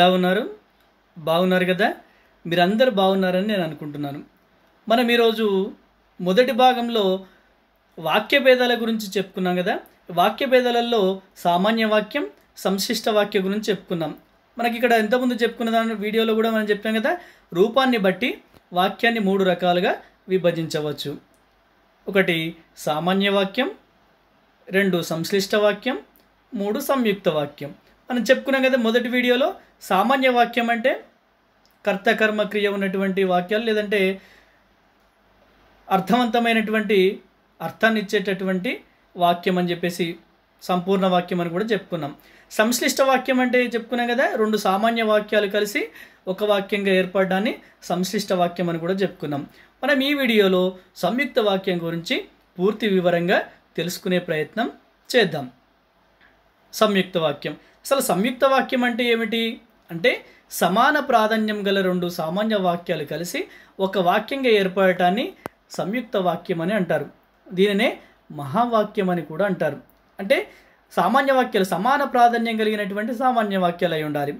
ఎలా ఉన్నారు బాగున్నారు కదా మీరందరూ బాగున్నారని నేను అనుకుంటున్నాను మనం ఈరోజు మొదటి భాగంలో వాక్య భేదాల గురించి చెప్పుకున్నాం కదా వాక్య భేదాలలో సామాన్య వాక్యం సంశిష్ట వాక్య గురించి చెప్పుకున్నాం మనకి ఇక్కడ ఎంతముందు చెప్పుకున్న దాని వీడియోలో కూడా మనం చెప్పాం కదా రూపాన్ని బట్టి వాక్యాన్ని మూడు రకాలుగా విభజించవచ్చు ఒకటి సామాన్య వాక్యం రెండు సంశ్లిష్ట వాక్యం మూడు సంయుక్త వాక్యం మనం చెప్పుకున్నాం కదా మొదటి వీడియోలో సామాన్య వాక్యం అంటే కర్తకర్మ క్రియ ఉన్నటువంటి వాక్యాలు లేదంటే అర్థవంతమైనటువంటి అర్థాన్ని ఇచ్చేటటువంటి వాక్యం అని చెప్పేసి సంపూర్ణ వాక్యం అని కూడా చెప్పుకున్నాం సంశ్లిష్ట వాక్యం అంటే చెప్పుకున్నాం కదా రెండు సామాన్య వాక్యాలు కలిసి ఒక వాక్యంగా ఏర్పడడాన్ని సంశ్లిష్ట వాక్యం అని కూడా చెప్పుకున్నాం మనం ఈ వీడియోలో సంయుక్త వాక్యం గురించి పూర్తి వివరంగా తెలుసుకునే ప్రయత్నం చేద్దాం సంయుక్త వాక్యం అసలు సంయుక్త వాక్యం అంటే ఏమిటి అంటే సమాన ప్రాధాన్యం గల రెండు సామాన్య వాక్యాలు కలిసి ఒక వాక్యంగా ఏర్పడటాన్ని సంయుక్త వాక్యం అని అంటారు దీనినే మహావాక్యం అని కూడా అంటారు అంటే సామాన్య వాక్యాలు సమాన ప్రాధాన్యం కలిగినటువంటి సామాన్య వాక్యాలు అయి ఉండాలి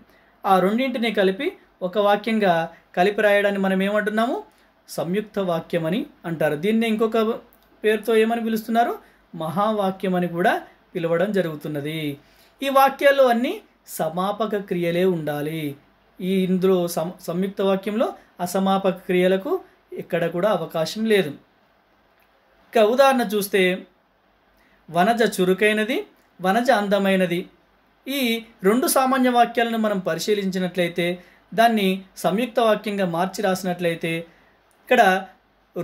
ఆ రెండింటిని కలిపి ఒక వాక్యంగా కలిపి రాయడాన్ని మనం ఏమంటున్నాము సంయుక్త వాక్యం అని అంటారు దీన్ని ఇంకొక పేరుతో ఏమని పిలుస్తున్నారు మహావాక్యం అని కూడా పిలవడం జరుగుతున్నది ఈ వాక్యాల్లో అన్నీ సమాపక క్రియలే ఉండాలి ఈ ఇందులో సం సంయుక్త వాక్యంలో అసమాపక క్రియలకు ఎక్కడ కూడా అవకాశం లేదు ఇక ఉదాహరణ చూస్తే వనజ చురుకైనది వనజ అందమైనది ఈ రెండు సామాన్య వాక్యాలను మనం పరిశీలించినట్లయితే దాన్ని సంయుక్త వాక్యంగా మార్చి రాసినట్లయితే ఇక్కడ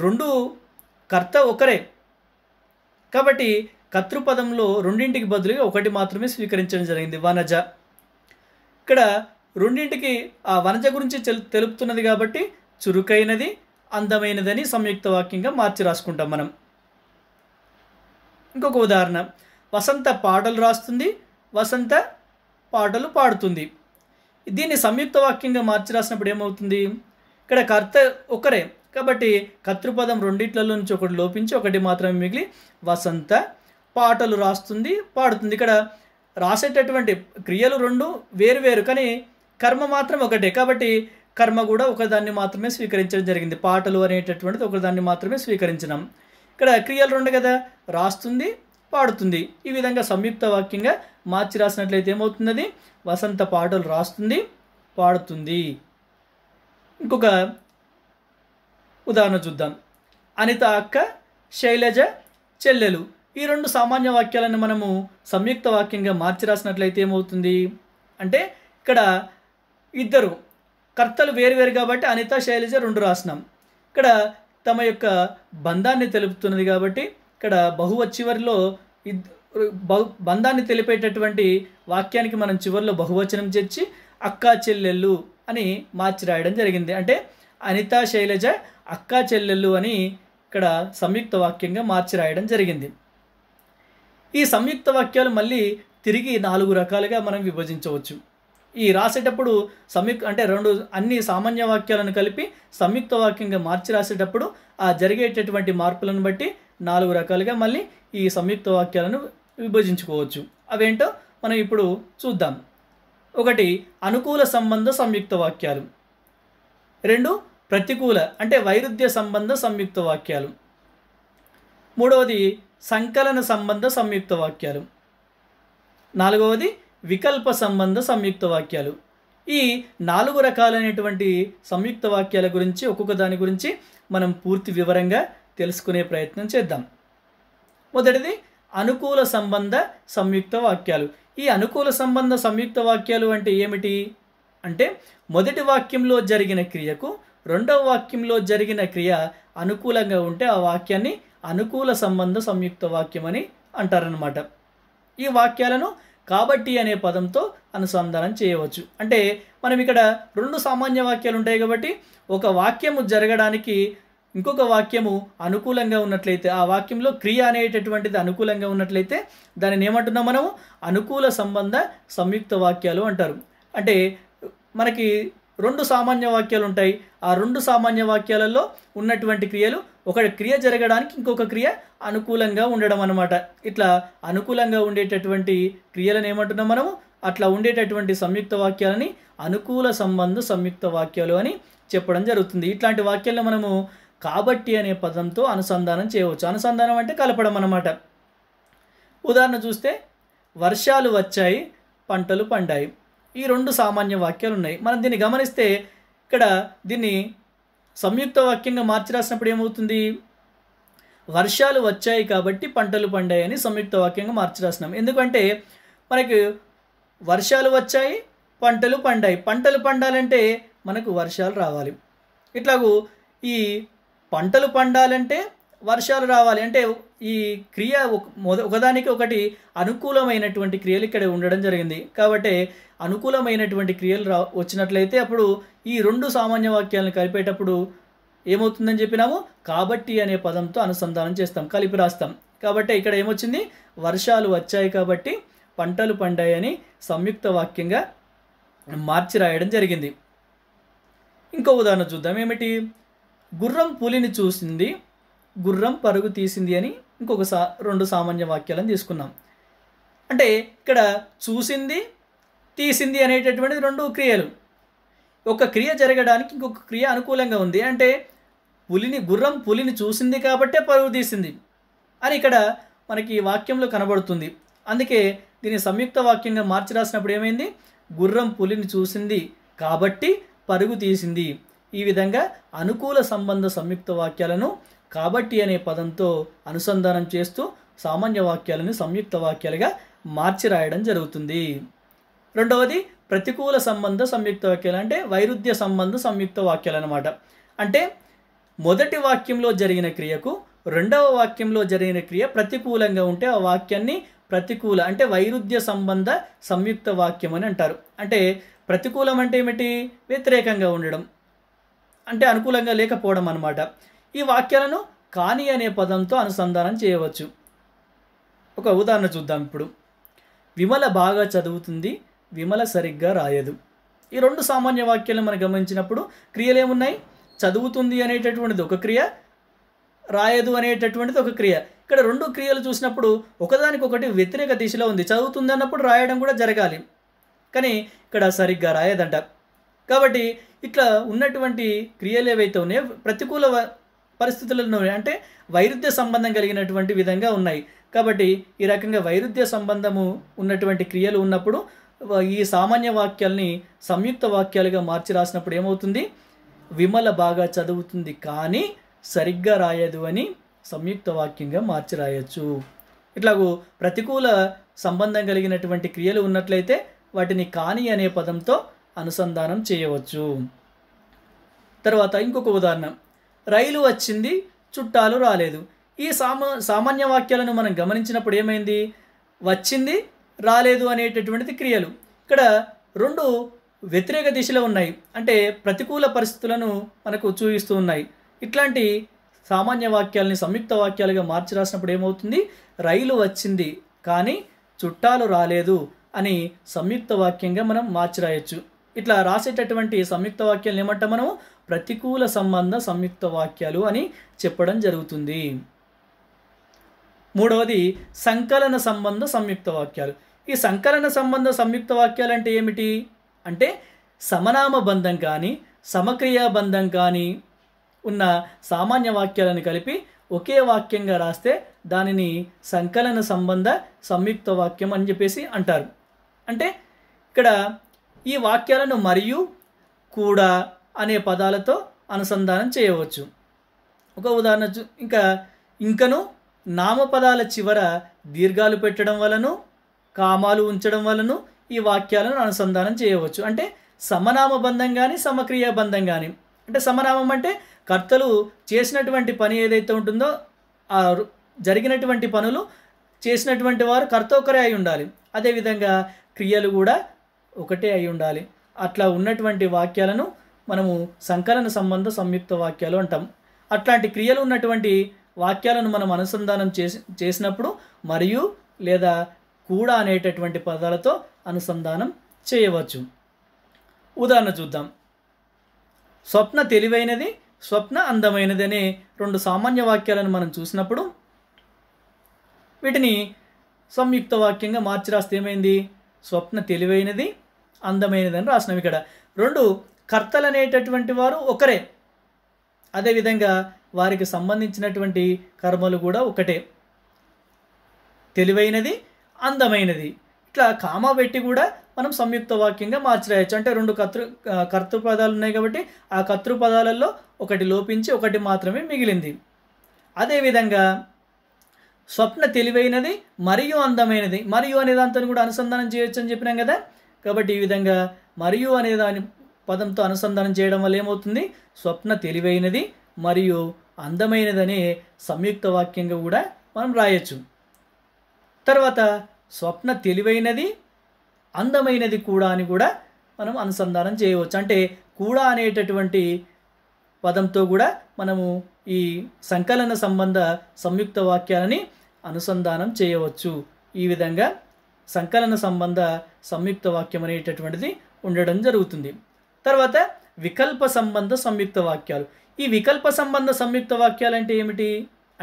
రెండు కర్త ఒకరే కాబట్టి కర్తృపదంలో రెండింటికి బదులుగా ఒకటి మాత్రమే స్వీకరించడం జరిగింది వనజ ఇక్కడ రెండింటికి ఆ వనజ గురించి తెలుపుతున్నది కాబట్టి చురుకైనది అందమైనదని సంయుక్త వాక్యంగా మార్చి రాసుకుంటాం మనం ఇంకొక ఉదాహరణ వసంత పాటలు రాస్తుంది వసంత పాటలు పాడుతుంది దీన్ని సంయుక్త వాక్యంగా మార్చి రాసినప్పుడు ఏమవుతుంది ఇక్కడ కర్త ఒకరే కాబట్టి కర్తృపదం రెండిట్లలో నుంచి ఒకటి లోపించి ఒకటి మాత్రమే మిగిలి వసంత పాటలు రాస్తుంది పాడుతుంది ఇక్కడ రాసేటటువంటి క్రియలు రెండు వేరువేరు కానీ కర్మ మాత్రం ఒకటే కాబట్టి కర్మ కూడా ఒకదాన్ని మాత్రమే స్వీకరించడం జరిగింది పాటలు అనేటటువంటిది ఒకదాన్ని మాత్రమే స్వీకరించినాం ఇక్కడ క్రియలు రెండు కదా రాస్తుంది పాడుతుంది ఈ విధంగా సంయుక్త వాక్యంగా మార్చి రాసినట్లయితే ఏమవుతుంది వసంత పాటలు రాస్తుంది పాడుతుంది ఇంకొక ఉదాహరణ చూద్దాం అనిత అక్క శైలజ చెల్లెలు ఈ రెండు సామాన్య వాక్యాలను మనము సంయుక్త వాక్యంగా మార్చి రాసినట్లయితే ఏమవుతుంది అంటే ఇక్కడ ఇద్దరు కర్తలు వేరువేరు కాబట్టి అనిత శైలజ రెండు రాసినాం ఇక్కడ తమ యొక్క బంధాన్ని తెలుపుతున్నది కాబట్టి ఇక్కడ బహువ చివరిలో బంధాన్ని తెలిపేటటువంటి వాక్యానికి మనం చివరిలో బహువచనం చేర్చి అక్కా చెల్లెళ్ళు అని మార్చి రాయడం జరిగింది అంటే అనిత శైలజ అక్కా చెల్లెళ్ళు అని ఇక్కడ సంయుక్త వాక్యంగా మార్చి రాయడం జరిగింది ఈ సంయుక్త వాక్యాలు మళ్ళీ తిరిగి నాలుగు రకాలుగా మనం విభజించవచ్చు ఈ రాసేటప్పుడు సంయుక్ అంటే రెండు అన్ని సామాన్య వాక్యాలను కలిపి సంయుక్త వాక్యంగా మార్చి రాసేటప్పుడు ఆ జరిగేటటువంటి మార్పులను బట్టి నాలుగు రకాలుగా మళ్ళీ ఈ సంయుక్త వాక్యాలను విభజించుకోవచ్చు అవేంటో మనం ఇప్పుడు చూద్దాం ఒకటి అనుకూల సంబంధ సంయుక్త వాక్యాలు రెండు ప్రతికూల అంటే వైరుధ్య సంబంధ సంయుక్త వాక్యాలు మూడవది సంకలన సంబంధ సంయుక్త వాక్యాలు నాలుగవది వికల్ప సంబంధ సంయుక్త వాక్యాలు ఈ నాలుగు రకాలైనటువంటి సంయుక్త వాక్యాల గురించి ఒక్కొక్క దాని గురించి మనం పూర్తి వివరంగా తెలుసుకునే ప్రయత్నం చేద్దాం మొదటిది అనుకూల సంబంధ సంయుక్త వాక్యాలు ఈ అనుకూల సంబంధ సంయుక్త వాక్యాలు అంటే ఏమిటి అంటే మొదటి వాక్యంలో జరిగిన క్రియకు రెండవ వాక్యంలో జరిగిన క్రియ అనుకూలంగా ఉంటే ఆ వాక్యాన్ని అనుకూల సంబంధ సంయుక్త వాక్యం అని అంటారనమాట ఈ వాక్యాలను కాబట్టి అనే పదంతో అనుసంధానం చేయవచ్చు అంటే మనం ఇక్కడ రెండు సామాన్య వాక్యాలు ఉంటాయి కాబట్టి ఒక వాక్యము జరగడానికి ఇంకొక వాక్యము అనుకూలంగా ఉన్నట్లయితే ఆ వాక్యంలో క్రియ అనేటటువంటిది అనుకూలంగా ఉన్నట్లయితే దానిని ఏమంటున్నాం మనము అనుకూల సంబంధ సంయుక్త వాక్యాలు అంటారు అంటే మనకి రెండు సామాన్య వాక్యాలు ఉంటాయి ఆ రెండు సామాన్య వాక్యాలలో ఉన్నటువంటి క్రియలు ఒక క్రియ జరగడానికి ఇంకొక క్రియ అనుకూలంగా ఉండడం అనమాట ఇట్లా అనుకూలంగా ఉండేటటువంటి క్రియలను ఏమంటున్నాం మనము అట్లా ఉండేటటువంటి సంయుక్త వాక్యాలని అనుకూల సంబంధ సంయుక్త వాక్యాలు అని చెప్పడం జరుగుతుంది ఇట్లాంటి వాక్యాలను మనము కాబట్టి అనే పదంతో అనుసంధానం చేయవచ్చు అనుసంధానం అంటే కలపడం అనమాట ఉదాహరణ చూస్తే వర్షాలు వచ్చాయి పంటలు పండాయి ఈ రెండు సామాన్య వాక్యాలు ఉన్నాయి మనం దీన్ని గమనిస్తే ఇక్కడ దీన్ని సంయుక్త వాక్యంగా మార్చి రాసినప్పుడు ఏమవుతుంది వర్షాలు వచ్చాయి కాబట్టి పంటలు పండాయని సంయుక్త వాక్యంగా మార్చి రాసినాం ఎందుకంటే మనకు వర్షాలు వచ్చాయి పంటలు పండాయి పంటలు పండాలంటే మనకు వర్షాలు రావాలి ఇట్లాగూ ఈ పంటలు పండాలంటే వర్షాలు రావాలి అంటే ఈ క్రియ ఒకదానికి ఒకటి అనుకూలమైనటువంటి క్రియలు ఇక్కడ ఉండడం జరిగింది కాబట్టి అనుకూలమైనటువంటి క్రియలు రా వచ్చినట్లయితే అప్పుడు ఈ రెండు సామాన్య వాక్యాలను కలిపేటప్పుడు ఏమవుతుందని చెప్పినాము కాబట్టి అనే పదంతో అనుసంధానం చేస్తాం కలిపి రాస్తాం కాబట్టి ఇక్కడ ఏమొచ్చింది వర్షాలు వచ్చాయి కాబట్టి పంటలు పండాయని సంయుక్త వాక్యంగా మార్చి రాయడం జరిగింది ఇంకో ఉదాహరణ చూద్దాం ఏమిటి గుర్రం పులిని చూసింది గుర్రం పరుగు తీసింది అని ఇంకొక సా రెండు సామాన్య వాక్యాలను తీసుకున్నాం అంటే ఇక్కడ చూసింది తీసింది అనేటటువంటిది రెండు క్రియలు ఒక క్రియ జరగడానికి ఇంకొక క్రియ అనుకూలంగా ఉంది అంటే పులిని గుర్రం పులిని చూసింది కాబట్టే పరుగు తీసింది అని ఇక్కడ మనకి వాక్యంలో కనబడుతుంది అందుకే దీన్ని సంయుక్త వాక్యంగా మార్చి రాసినప్పుడు ఏమైంది గుర్రం పులిని చూసింది కాబట్టి పరుగు తీసింది ఈ విధంగా అనుకూల సంబంధ సంయుక్త వాక్యాలను కాబట్టి అనే పదంతో అనుసంధానం చేస్తూ సామాన్య వాక్యాలను సంయుక్త వాక్యాలుగా మార్చి రాయడం జరుగుతుంది రెండవది ప్రతికూల సంబంధ సంయుక్త వాక్యాలు అంటే వైరుధ్య సంబంధ సంయుక్త వాక్యాలు అనమాట అంటే మొదటి వాక్యంలో జరిగిన క్రియకు రెండవ వాక్యంలో జరిగిన క్రియ ప్రతికూలంగా ఉంటే ఆ వాక్యాన్ని ప్రతికూల అంటే వైరుధ్య సంబంధ సంయుక్త వాక్యం అని అంటారు అంటే ప్రతికూలం అంటే ఏమిటి వ్యతిరేకంగా ఉండడం అంటే అనుకూలంగా లేకపోవడం అనమాట ఈ వాక్యాలను కానీ అనే పదంతో అనుసంధానం చేయవచ్చు ఒక ఉదాహరణ చూద్దాం ఇప్పుడు విమల బాగా చదువుతుంది విమల సరిగ్గా రాయదు ఈ రెండు సామాన్య వాక్యాలను మనం గమనించినప్పుడు క్రియలు ఏమున్నాయి చదువుతుంది అనేటటువంటిది ఒక క్రియ రాయదు అనేటటువంటిది ఒక క్రియ ఇక్కడ రెండు క్రియలు చూసినప్పుడు ఒకదానికొకటి వ్యతిరేక దిశలో ఉంది చదువుతుంది అన్నప్పుడు రాయడం కూడా జరగాలి కానీ ఇక్కడ సరిగ్గా రాయదంట కాబట్టి ఇట్లా ఉన్నటువంటి క్రియలు ఏవైతే ఉన్నాయో ప్రతికూల పరిస్థితులను అంటే వైరుధ్య సంబంధం కలిగినటువంటి విధంగా ఉన్నాయి కాబట్టి ఈ రకంగా వైరుధ్య సంబంధము ఉన్నటువంటి క్రియలు ఉన్నప్పుడు ఈ సామాన్య వాక్యాల్ని సంయుక్త వాక్యాలుగా మార్చి రాసినప్పుడు ఏమవుతుంది విమల బాగా చదువుతుంది కానీ సరిగ్గా రాయదు అని సంయుక్త వాక్యంగా మార్చి రాయొచ్చు ఇట్లాగూ ప్రతికూల సంబంధం కలిగినటువంటి క్రియలు ఉన్నట్లయితే వాటిని కాని అనే పదంతో అనుసంధానం చేయవచ్చు తర్వాత ఇంకొక ఉదాహరణ రైలు వచ్చింది చుట్టాలు రాలేదు ఈ సామా సామాన్య వాక్యాలను మనం గమనించినప్పుడు ఏమైంది వచ్చింది రాలేదు అనేటటువంటిది క్రియలు ఇక్కడ రెండు వ్యతిరేక దిశలో ఉన్నాయి అంటే ప్రతికూల పరిస్థితులను మనకు చూపిస్తూ ఉన్నాయి ఇట్లాంటి సామాన్య వాక్యాలని సంయుక్త వాక్యాలుగా మార్చి రాసినప్పుడు ఏమవుతుంది రైలు వచ్చింది కానీ చుట్టాలు రాలేదు అని సంయుక్త వాక్యంగా మనం మార్చి రాయొచ్చు ఇట్లా రాసేటటువంటి సంయుక్త వాక్యాలను ఏమంటాం మనం ప్రతికూల సంబంధ సంయుక్త వాక్యాలు అని చెప్పడం జరుగుతుంది మూడవది సంకలన సంబంధ సంయుక్త వాక్యాలు ఈ సంకలన సంబంధ సంయుక్త వాక్యాలు అంటే ఏమిటి అంటే సమనామ బంధం కానీ సమక్రియాబంధం కానీ ఉన్న సామాన్య వాక్యాలను కలిపి ఒకే వాక్యంగా రాస్తే దానిని సంకలన సంబంధ సంయుక్త వాక్యం అని చెప్పేసి అంటారు అంటే ఇక్కడ ఈ వాక్యాలను మరియు కూడా అనే పదాలతో అనుసంధానం చేయవచ్చు ఒక ఉదాహరణ ఇంకా ఇంకను నామపదాల చివర దీర్ఘాలు పెట్టడం వలను కామాలు ఉంచడం వలను ఈ వాక్యాలను అనుసంధానం చేయవచ్చు అంటే సమనామ బంధం కానీ సమక్రియ బంధం కానీ అంటే సమనామం అంటే కర్తలు చేసినటువంటి పని ఏదైతే ఉంటుందో ఆ జరిగినటువంటి పనులు చేసినటువంటి వారు కర్త ఒకరే అయి ఉండాలి అదేవిధంగా క్రియలు కూడా ఒకటే అయి ఉండాలి అట్లా ఉన్నటువంటి వాక్యాలను మనము సంకలన సంబంధ సంయుక్త వాక్యాలు అంటాం అట్లాంటి క్రియలు ఉన్నటువంటి వాక్యాలను మనం అనుసంధానం చేసి చేసినప్పుడు మరియు లేదా కూడా అనేటటువంటి పదాలతో అనుసంధానం చేయవచ్చు ఉదాహరణ చూద్దాం స్వప్న తెలివైనది స్వప్న అందమైనది అనే రెండు సామాన్య వాక్యాలను మనం చూసినప్పుడు వీటిని సంయుక్త వాక్యంగా మార్చి రాస్తే ఏమైంది స్వప్న తెలివైనది అందమైనది అని రాసినాం ఇక్కడ రెండు కర్తలు అనేటటువంటి వారు ఒకరే అదేవిధంగా వారికి సంబంధించినటువంటి కర్మలు కూడా ఒకటే తెలివైనది అందమైనది ఇట్లా కామా పెట్టి కూడా మనం సంయుక్త వాక్యంగా మార్చిరాయచ్చు అంటే రెండు కర్తృ కర్తృపదాలు ఉన్నాయి కాబట్టి ఆ కర్తృపదాలలో ఒకటి లోపించి ఒకటి మాత్రమే మిగిలింది అదేవిధంగా స్వప్న తెలివైనది మరియు అందమైనది మరియు అనే దాంతో కూడా అనుసంధానం చేయొచ్చు అని చెప్పినాం కదా కాబట్టి ఈ విధంగా మరియు అనే దాని పదంతో అనుసంధానం చేయడం వల్ల ఏమవుతుంది స్వప్న తెలివైనది మరియు అందమైనదనే సంయుక్త వాక్యంగా కూడా మనం రాయొచ్చు తర్వాత స్వప్న తెలివైనది అందమైనది కూడా అని కూడా మనం అనుసంధానం చేయవచ్చు అంటే కూడా అనేటటువంటి పదంతో కూడా మనము ఈ సంకలన సంబంధ సంయుక్త వాక్యాలని అనుసంధానం చేయవచ్చు ఈ విధంగా సంకలన సంబంధ సంయుక్త వాక్యం అనేటటువంటిది ఉండడం జరుగుతుంది తర్వాత వికల్ప సంబంధ సంయుక్త వాక్యాలు ఈ వికల్ప సంబంధ సంయుక్త వాక్యాలు అంటే ఏమిటి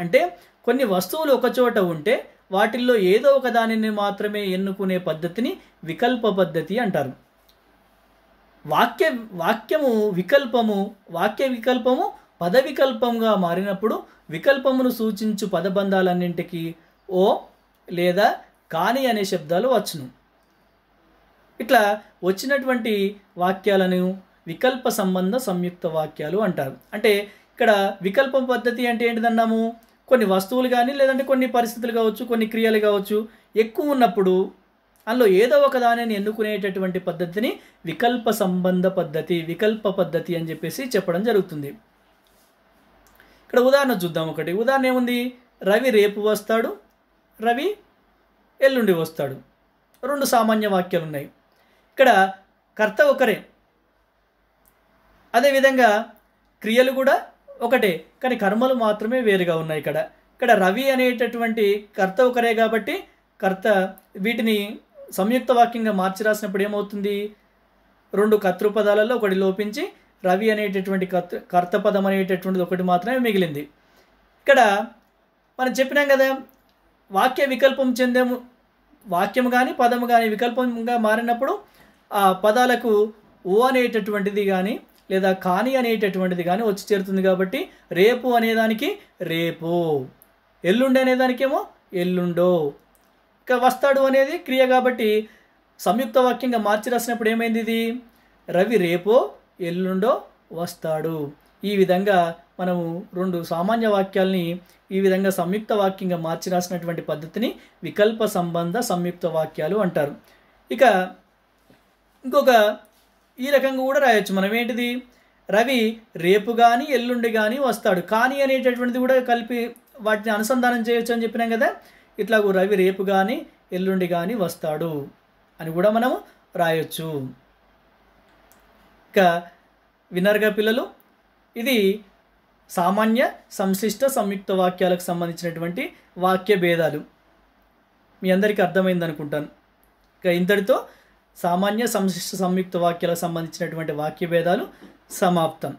అంటే కొన్ని వస్తువులు ఒకచోట ఉంటే వాటిల్లో ఏదో ఒక దానిని మాత్రమే ఎన్నుకునే పద్ధతిని వికల్ప పద్ధతి అంటారు వాక్య వాక్యము వికల్పము వాక్య వికల్పము పద వికల్పంగా మారినప్పుడు వికల్పమును సూచించు పదబంధాలన్నింటికి ఓ లేదా కాని అనే శబ్దాలు వచ్చును ఇట్లా వచ్చినటువంటి వాక్యాలను వికల్ప సంబంధ సంయుక్త వాక్యాలు అంటారు అంటే ఇక్కడ వికల్ప పద్ధతి అంటే ఏంటిదన్నాము కొన్ని వస్తువులు కానీ లేదంటే కొన్ని పరిస్థితులు కావచ్చు కొన్ని క్రియలు కావచ్చు ఎక్కువ ఉన్నప్పుడు అందులో ఏదో ఒక దానిని ఎన్నుకునేటటువంటి పద్ధతిని వికల్ప సంబంధ పద్ధతి వికల్ప పద్ధతి అని చెప్పేసి చెప్పడం జరుగుతుంది ఇక్కడ ఉదాహరణ చూద్దాం ఒకటి ఉదాహరణ ఏముంది రవి రేపు వస్తాడు రవి ఎల్లుండి వస్తాడు రెండు సామాన్య వాక్యాలు ఉన్నాయి ఇక్కడ కర్త ఒకరే అదేవిధంగా క్రియలు కూడా ఒకటే కానీ కర్మలు మాత్రమే వేరుగా ఉన్నాయి ఇక్కడ ఇక్కడ రవి అనేటటువంటి కర్త ఒకరే కాబట్టి కర్త వీటిని సంయుక్త వాక్యంగా మార్చి రాసినప్పుడు ఏమవుతుంది రెండు కర్తృపదాలలో ఒకటి లోపించి రవి అనేటటువంటి కర్త కర్తపదం అనేటటువంటిది ఒకటి మాత్రమే మిగిలింది ఇక్కడ మనం చెప్పినాం కదా వాక్య వికల్పం చెందేము వాక్యం కానీ పదము కానీ వికల్పంగా మారినప్పుడు ఆ పదాలకు ఓ అనేటటువంటిది కానీ లేదా కానీ అనేటటువంటిది కానీ వచ్చి చేరుతుంది కాబట్టి రేపు అనేదానికి రేపు ఎల్లుండి అనేదానికేమో ఎల్లుండో ఇక వస్తాడు అనేది క్రియ కాబట్టి సంయుక్త వాక్యంగా మార్చి రాసినప్పుడు ఏమైంది ఇది రవి రేపో ఎల్లుండో వస్తాడు ఈ విధంగా మనము రెండు సామాన్య వాక్యాల్ని ఈ విధంగా సంయుక్త వాక్యంగా మార్చి రాసినటువంటి పద్ధతిని వికల్ప సంబంధ సంయుక్త వాక్యాలు అంటారు ఇక ఇంకొక ఈ రకంగా కూడా రాయొచ్చు మనం ఏంటిది రవి రేపు కానీ ఎల్లుండి కానీ వస్తాడు కానీ అనేటటువంటిది కూడా కలిపి వాటిని అనుసంధానం చేయొచ్చు అని చెప్పినాం కదా ఇట్లా రవి రేపు కానీ ఎల్లుండి కానీ వస్తాడు అని కూడా మనము రాయొచ్చు ఇక వినర్గా పిల్లలు ఇది సామాన్య సంశిష్ట సంయుక్త వాక్యాలకు సంబంధించినటువంటి వాక్య భేదాలు మీ అందరికీ అర్థమైంది అనుకుంటాను ఇక ఇంతటితో సామాన్య సంశిష్ట సంయుక్త వాక్యాలకు సంబంధించినటువంటి వాక్య భేదాలు సమాప్తం